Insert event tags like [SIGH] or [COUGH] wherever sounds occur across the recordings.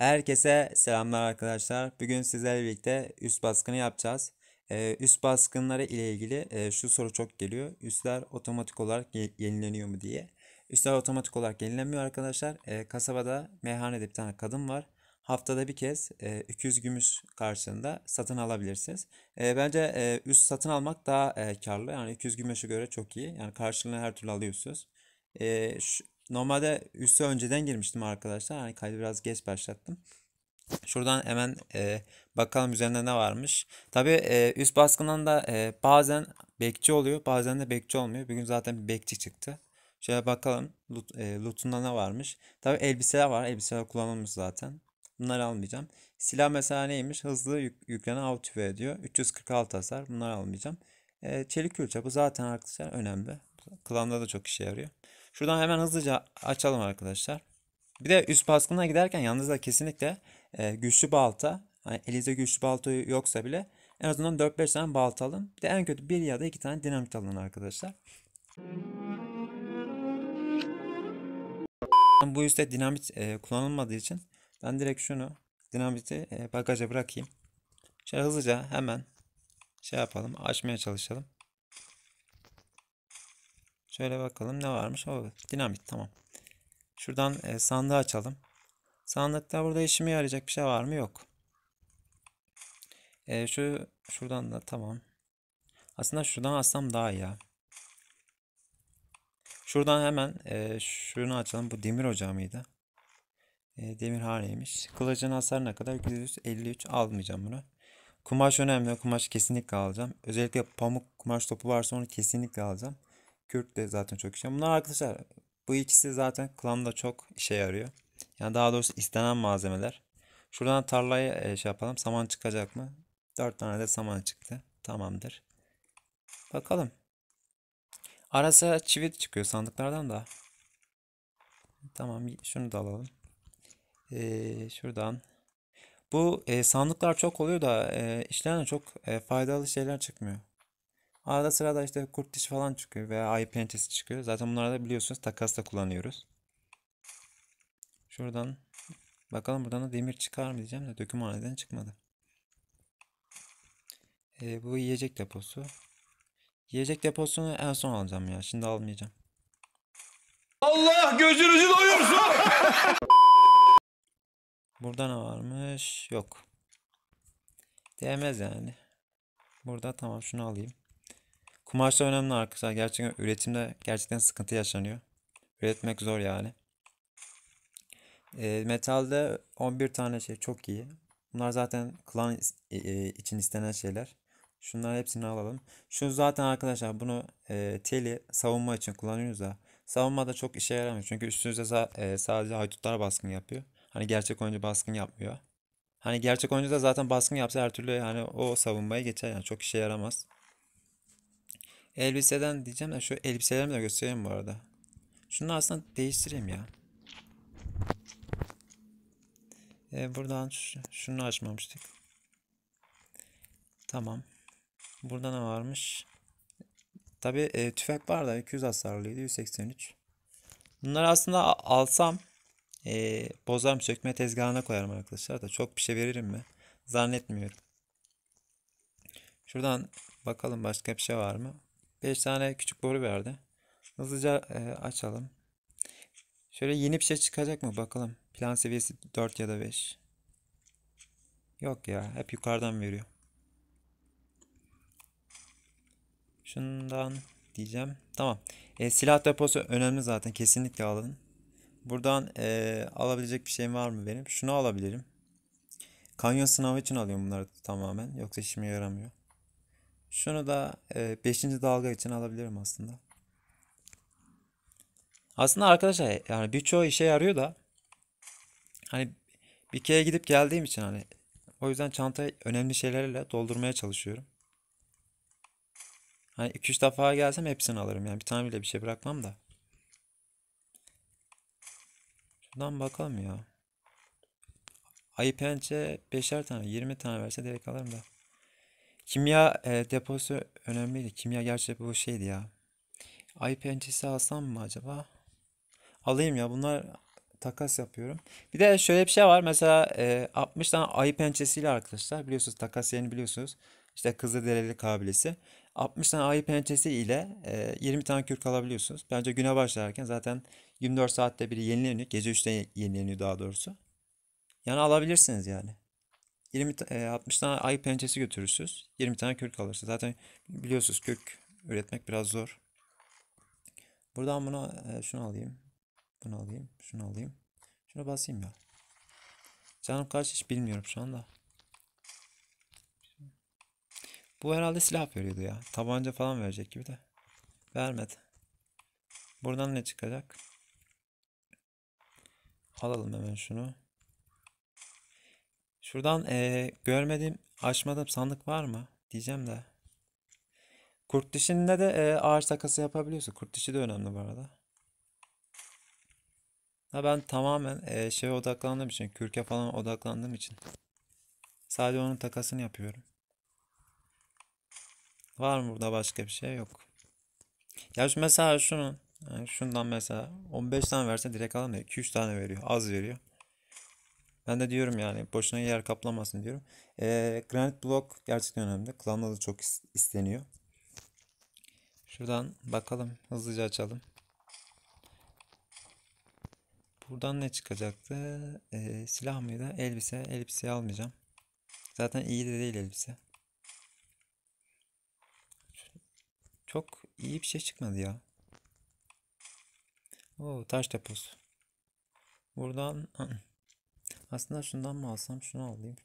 Herkese selamlar arkadaşlar. Bugün sizlerle birlikte üst baskını yapacağız. Ee, üst baskınları ile ilgili e, şu soru çok geliyor. Üstler otomatik olarak ye yenileniyor mu diye. Üstler otomatik olarak yenilenmiyor arkadaşlar. Ee, kasabada meyhanede bir tane kadın var. Haftada bir kez 200 e, gümüş karşılığında satın alabilirsiniz. Ee, bence e, üst satın almak daha karlı. Yani 200 gümüşe göre çok iyi. Yani karşılığını her türlü alıyorsunuz. Ee, Normalde üstü önceden girmiştim arkadaşlar. Yani kaydı biraz geç başlattım. Şuradan hemen e, bakalım üzerinde ne varmış. Tabi e, üst baskından da e, bazen bekçi oluyor bazen de bekçi olmuyor. Bugün zaten bir bekçi çıktı. Şöyle bakalım loot, e, lootunda ne varmış. Tabi elbiseler var elbiseler kullanılmış zaten. Bunları almayacağım. Silah mesela neymiş? Hızlı yük, yüklenen av tüfeği diyor. 346 hasar. Bunları almayacağım. E, çelik külçe bu zaten arkadaşlar önemli. Klanda da çok işe yarıyor. Şuradan hemen hızlıca açalım arkadaşlar. Bir de üst baskına giderken yalnız da kesinlikle e, güçlü balta. Hani elinize güçlü balta yoksa bile en azından 4-5 tane balta alın. Bir de en kötü bir ya da iki tane dinamit alın arkadaşlar. Bu üstte dinamit e, kullanılmadığı için ben direkt şunu dinamiti e, bagaja bırakayım. Şöyle hızlıca hemen şey yapalım açmaya çalışalım. Şöyle bakalım ne varmış. O dinamit tamam. Şuradan e, sandığı açalım. Sandıkta burada işime yarayacak bir şey var mı? Yok. E, şu şuradan da tamam. Aslında şuradan alsam daha iyi Şuradan hemen e, şunu açalım. Bu demir ocağı mıydı? E, haneymiş. Kılıcın hasarına kadar 253 almayacağım bunu. Kumaş önemli. Kumaş kesinlikle alacağım. Özellikle pamuk kumaş topu varsa onu kesinlikle alacağım. Kürt de zaten çok işe Bunlar arkadaşlar bu ikisi zaten klanda çok işe yarıyor. Yani daha doğrusu istenen malzemeler. Şuradan tarlaya e, şey yapalım. Saman çıkacak mı? 4 tane de saman çıktı. Tamamdır. Bakalım. Arasa çivit çıkıyor sandıklardan da. Tamam şunu da alalım. Ee, şuradan. Bu e, sandıklar çok oluyor da e, işlerine çok e, faydalı şeyler çıkmıyor. Arada sırada işte kurt dişi falan çıkıyor veya ayı pençesi çıkıyor. Zaten bunları da biliyorsunuz takasta kullanıyoruz. Şuradan bakalım buradan da demir çıkar mı diyeceğim de döküm haneden çıkmadı. Ee, bu yiyecek deposu. Yiyecek deposunu en son alacağım ya. Şimdi almayacağım. Allah gözünüzü doyursun. [LAUGHS] Burada ne varmış? Yok. Değmez yani. Burada tamam şunu alayım. Kumaş da önemli arkadaşlar. Gerçekten üretimde gerçekten sıkıntı yaşanıyor. Üretmek zor yani. E, metalde 11 tane şey çok iyi. Bunlar zaten klan e, için istenen şeyler. Şunların hepsini alalım. Şu zaten arkadaşlar bunu e, teli savunma için kullanıyoruz da. Savunmada çok işe yaramıyor. Çünkü üstünüze sa e, sadece haydutlar baskın yapıyor. Hani gerçek oyuncu baskın yapmıyor. Hani gerçek oyuncu da zaten baskın yapsa her türlü hani o savunmaya geçer yani çok işe yaramaz. Elbiseden diyeceğim de şu elbiselerimi de göstereyim bu arada. Şunu aslında değiştireyim ya. E, buradan şunu açmamıştık. Tamam. Burada ne varmış? Tabi e, tüfek var da 200 hasarlıydı 183. Bunları aslında alsam e, bozarım sökme tezgahına koyarım arkadaşlar da çok bir şey veririm mi? Zannetmiyorum. Şuradan bakalım başka bir şey var mı? 5 tane küçük boru verdi. Hızlıca e, açalım. Şöyle yeni bir şey çıkacak mı bakalım. Plan seviyesi 4 ya da 5. Yok ya hep yukarıdan veriyor. Şundan diyeceğim. Tamam. E, silah deposu önemli zaten. Kesinlikle alın. Buradan e, alabilecek bir şeyim var mı benim? Şunu alabilirim. Kanyon sınavı için alıyorum bunları tamamen. Yoksa işime yaramıyor. Şunu da 5. E, dalga için alabilirim aslında. Aslında arkadaşlar yani birçoğu işe yarıyor da hani bir kere gidip geldiğim için hani o yüzden çantayı önemli şeylerle doldurmaya çalışıyorum. Hani 2-3 defa gelsem hepsini alırım. Yani bir tane bile bir şey bırakmam da. Şuradan bakalım ya. Ayı pençe 5'er tane 20 tane verse direkt alırım da. Kimya e, deposu önemliydi. Kimya gerçi bu şeydi ya. Ay pençesi alsam mı acaba? Alayım ya bunlar takas yapıyorum. Bir de şöyle bir şey var. Mesela e, 60 tane ayı pençesiyle arkadaşlar biliyorsunuz takas yerini biliyorsunuz. İşte Kızılderili kabilesi. 60 tane ayı pençesi ile e, 20 tane kürk alabiliyorsunuz. Bence güne başlarken zaten 24 saatte biri yenileniyor. Gece 3'te yenileniyor daha doğrusu. Yani alabilirsiniz yani. 20 e, 60 tane ay pençesi götürürsünüz. 20 tane kök alırsınız. Zaten biliyorsunuz kök üretmek biraz zor. Buradan bunu e, şunu alayım. Bunu alayım. Şunu alayım. Şuna basayım ya. Canım kaç hiç bilmiyorum şu anda. Bu herhalde silah veriyordu ya. Tabanca falan verecek gibi de. Vermedi. Buradan ne çıkacak? Alalım hemen şunu. Şuradan ee, görmedim, açmadım sandık var mı? Diyeceğim de. Kurt dişinde de ee, ağaç takası yapabiliyorsun. Kurt dişi de önemli bu arada. Ha ben tamamen ee, şeye odaklandığım için, kürke falan odaklandığım için. Sadece onun takasını yapıyorum. Var mı burada başka bir şey? Yok. Ya şu mesela şunu, yani şundan mesela 15 tane verse direkt alamıyor. 2-3 tane veriyor. Az veriyor. Ben de diyorum yani boşuna yer kaplamasın diyorum. E, granit blok gerçekten önemli. Klan'da da çok isteniyor. Şuradan bakalım hızlıca açalım. Buradan ne çıkacaktı? E, silah mıydı? Elbise. Elbiseyi almayacağım. Zaten iyi de değil elbise. Çok iyi bir şey çıkmadı ya. Oo, taş deposu. Buradan aslında şundan mı alsam şunu alayım.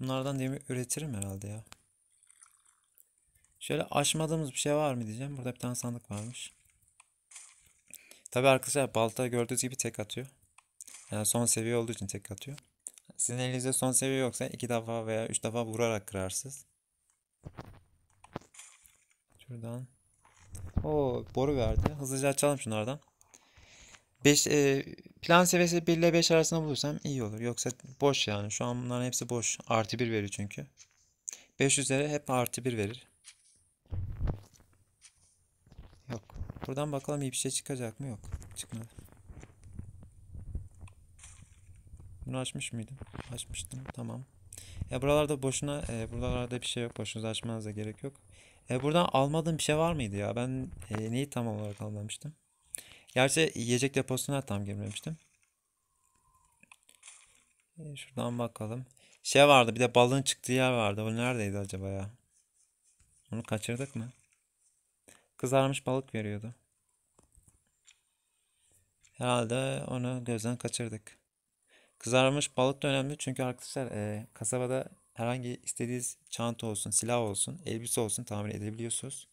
Bunlardan demir üretirim herhalde ya. Şöyle aşmadığımız bir şey var mı diyeceğim. Burada bir tane sandık varmış. Tabi arkadaşlar balta gördüğünüz gibi tek atıyor. Yani son seviye olduğu için tek atıyor. Sizin elinizde son seviye yoksa iki defa veya üç defa vurarak kırarsınız. Şuradan. O boru verdi. Hızlıca açalım şunlardan. 5, e, plan seviyesi 1 ile 5 arasında bulursam iyi olur. Yoksa boş yani. Şu an bunların hepsi boş. Artı 1 verir çünkü. 5 üzeri hep artı 1 verir. Yok. Buradan bakalım iyi bir şey çıkacak mı? Yok. Çıkmadı. Bunu açmış mıydım? Açmıştım. Tamam. e buralarda boşuna, e, buralarda bir şey yok. Boşunuza açmanıza gerek yok. E, buradan almadığım bir şey var mıydı ya? Ben e, neyi tam olarak almamıştım Gerçi yiyecek deposuna tam girmemiştim. Ee, şuradan bakalım. Şey vardı bir de balığın çıktığı yer vardı. O neredeydi acaba ya? Onu kaçırdık mı? Kızarmış balık veriyordu. Herhalde onu gözden kaçırdık. Kızarmış balık da önemli çünkü arkadaşlar e, kasabada herhangi istediğiniz çanta olsun, silah olsun, elbise olsun tamir edebiliyorsunuz.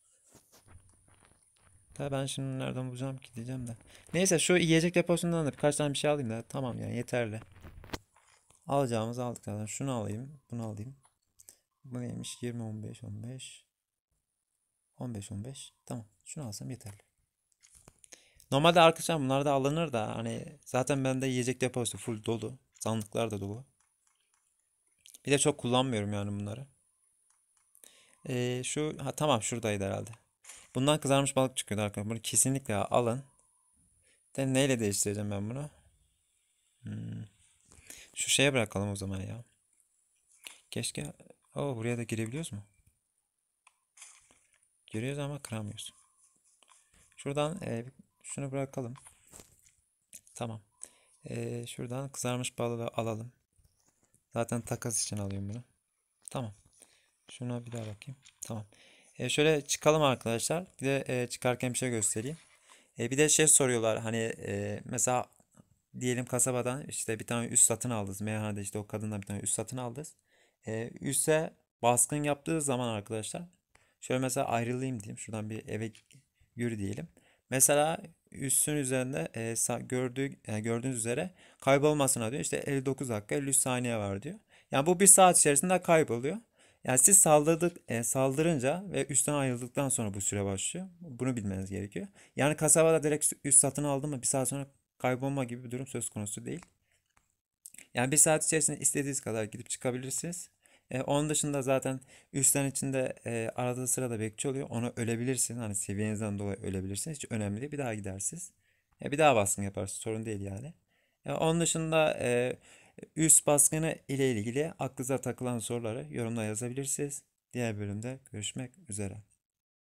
Daha ben şimdi nereden bulacağım ki diyeceğim de. Neyse şu yiyecek deposundan da birkaç tane bir şey alayım da tamam yani yeterli. alacağımız aldık zaten. Şunu alayım. Bunu alayım. Bu neymiş? 20, 15, 15. 15, 15. Tamam. Şunu alsam yeterli. Normalde arkadaşlar bunlar da alınır da hani zaten bende yiyecek deposu full dolu. Sandıklar da dolu. Bir de çok kullanmıyorum yani bunları. Ee, şu ha, tamam şuradaydı herhalde. Bundan kızarmış balık çıkıyordu arkadaşlar. Bunu kesinlikle alın. De neyle değiştireceğim ben bunu? Hmm. Şu şeye bırakalım o zaman ya. Keşke... Oo buraya da girebiliyoruz mu? Giriyoruz ama kıramıyoruz. Şuradan e, şunu bırakalım. Tamam. E, şuradan kızarmış balığı alalım. Zaten takas için alıyorum bunu. Tamam. Şuna bir daha bakayım. Tamam. E, şöyle çıkalım arkadaşlar. Bir de e, çıkarken bir şey göstereyim. E, bir de şey soruyorlar hani e, mesela diyelim kasabadan işte bir tane üst satın aldınız. Meyhanede işte o kadından bir tane üst satın aldınız. E, üste baskın yaptığı zaman arkadaşlar şöyle mesela ayrılayım diyeyim. Şuradan bir eve yürü diyelim. Mesela üstün üzerinde e, gördüğü, e, gördüğünüz üzere kaybolmasına diyor. İşte 59 dakika 53 saniye var diyor. Yani bu bir saat içerisinde kayboluyor. Yani siz saldırdık, e, saldırınca ve üstten ayrıldıktan sonra bu süre başlıyor. Bunu bilmeniz gerekiyor. Yani kasabada direkt üst satın aldım mı bir saat sonra kaybolma gibi bir durum söz konusu değil. Yani bir saat içerisinde istediğiniz kadar gidip çıkabilirsiniz. E, onun dışında zaten üstten içinde e, arada sırada bekçi oluyor. Onu ölebilirsin. Hani seviyenizden dolayı ölebilirsin. Hiç önemli değil. Bir daha gidersiniz. E, bir daha baskın yaparsın. Sorun değil yani. E, onun dışında e, Üst baskını ile ilgili aklınıza takılan soruları yorumla yazabilirsiniz. Diğer bölümde görüşmek üzere.